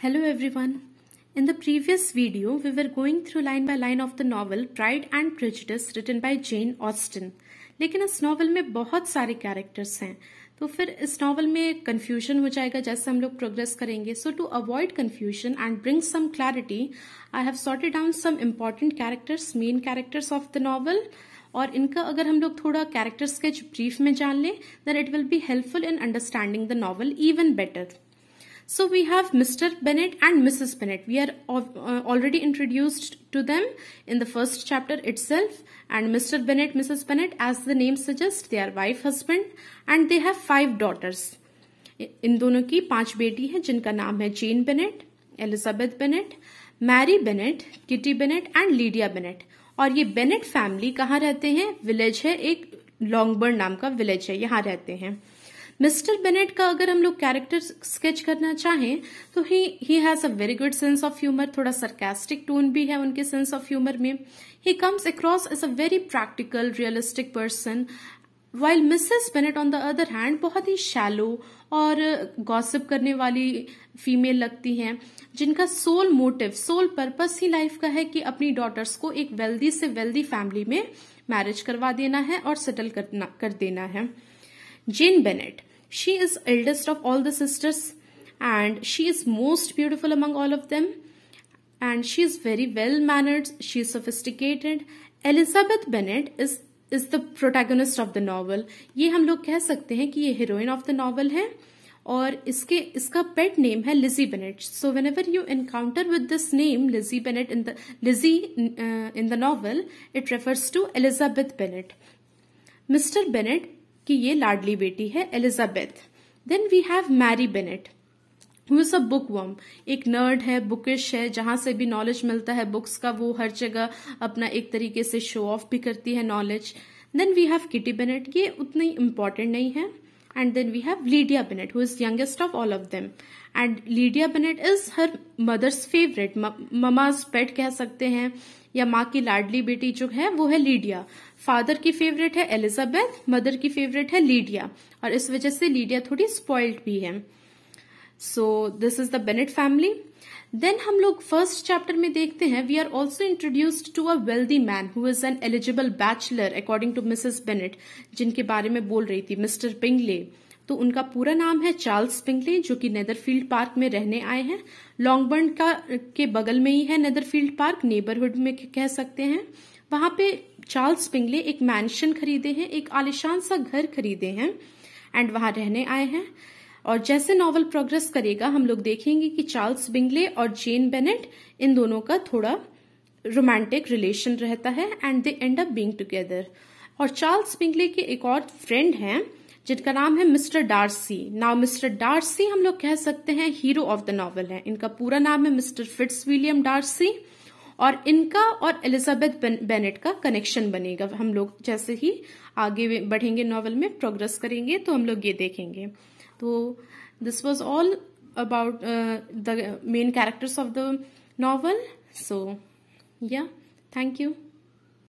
Hello everyone. In the previous video we were going through line by line of the novel pride and Prejudice written by Jane Austen लेकिन इस novel में बहुत सारे characters हैं तो फिर इस नॉवल में कन्फ्यूजन हो जाएगा जैसे हम लोग प्रोग्रेस करेंगे so to avoid confusion and bring some clarity I have sorted down some important characters main characters of the novel और इनका अगर हम लोग थोड़ा कैरेक्टर्स स्केच ब्रीफ में जान लें then it will be helpful in understanding the novel even better So we have Mr. Bennett and Mrs. Bennett. We are uh, already introduced to them in the first chapter itself. And Mr. Bennett, Mrs. Bennett, as the name suggests, they are wife, husband and they have five daughters. in dono ki panch beti hai jinka naam hai jane bennett elizabeth bennett mary bennett kitty bennett and lydia bennett और ये Bennett family कहाँ रहते हैं village है एक Longbourn नाम का village है यहाँ रहते हैं मिस्टर बेनेट का अगर हम लोग कैरेक्टर स्केच करना चाहें तो he he has a very good sense of humour थोड़ा सरकेस्टिक टोन भी है उनके सेंस ऑफ ह्यूमर में he comes across as a very practical realistic person while Mrs Bennet on the other hand बहुत ही शैलो और gossip करने वाली फीमेल लगती हैं जिनका सोल मोटिव सोल पर्पस ही लाइफ का है कि अपनी डॉटर्स को एक वेल्दी से वेल्दी फैमिली में मैरिज करवा देना है और सेटल करना कर देना है Jane Bennett. She is eldest of all the sisters and she is most beautiful among all of them and she is very well mannered, she is sophisticated. Elizabeth Bennett is is the protagonist of the novel. ये हम लोग कह सकते हैं कि ये heroine of the novel है और इसके इसका पेट नेम है Lizzy Bennet so whenever you encounter with this name Lizzy Bennet in the Lizzy in the novel it refers to Elizabeth Bennet Mr Bennet कि ये लाडली बेटी है Elizabeth then we have Mary Bennet who is a bookworm एक nerd है bookish है जहां से भी नॉलेज मिलता है बुक्स का वो हर जगह अपना एक तरीके से शो ऑफ भी करती है knowledge then we have Kitty Bennet ये उतनी इम्पॉर्टेंट नहीं है and then we have Lydia Bennett who is youngest of all of them and Lydia Bennett is her mother's favorite ma mama's pet keh sakte hain ya maa ki ladli beti jo hai wo hai lydia father की favourite है Elizabeth mother की favourite है Lydia और इस वजह से Lydia थोड़ी spoiled भी है so this is the Bennet family देन हम लोग फर्स्ट चैप्टर में देखते हैं we are also introduced to a wealthy man who is an eligible bachelor according to Mrs Bennet जिनके बारे में बोल रही थी मिस्टर पिंगले तो उनका पूरा नाम है चार्ल्स पिंगले जो कि नेदरफील्ड पार्क में रहने आए हैं लॉन्गबर्न का के बगल में ही है नेदरफील्ड पार्क नेबरहुड में कह सकते हैं वहां पे चार्ल्स पिंगले एक मैंशन खरीदे हैं एक आलिशान सा घर खरीदे हैं एंड वहां रहने आए हैं और जैसे नॉवल प्रोग्रेस करेगा हम लोग देखेंगे कि चार्ल्स बिंगले और जेन बेनेट इन दोनों का थोड़ा रोमांटिक रिलेशन रहता है and they end up being together और चार्ल्स बिंगले के एक और फ्रेंड हैं जिनका नाम है Mr Darcy now Mr Darcy हम लोग कह सकते हैं हीरो ऑफ द नॉवल है इनका पूरा नाम है मिस्टर फिट्स विलियम डार्सी और इनका और एलिजाबेथ बेनेट का कनेक्शन बनेगा हम लोग जैसे ही आगे बढ़ेंगे नॉवल में प्रोग्रेस करेंगे तो हम लोग ये देखेंगे So this was all about uh, the main characters of the novel. So yeah, thank you.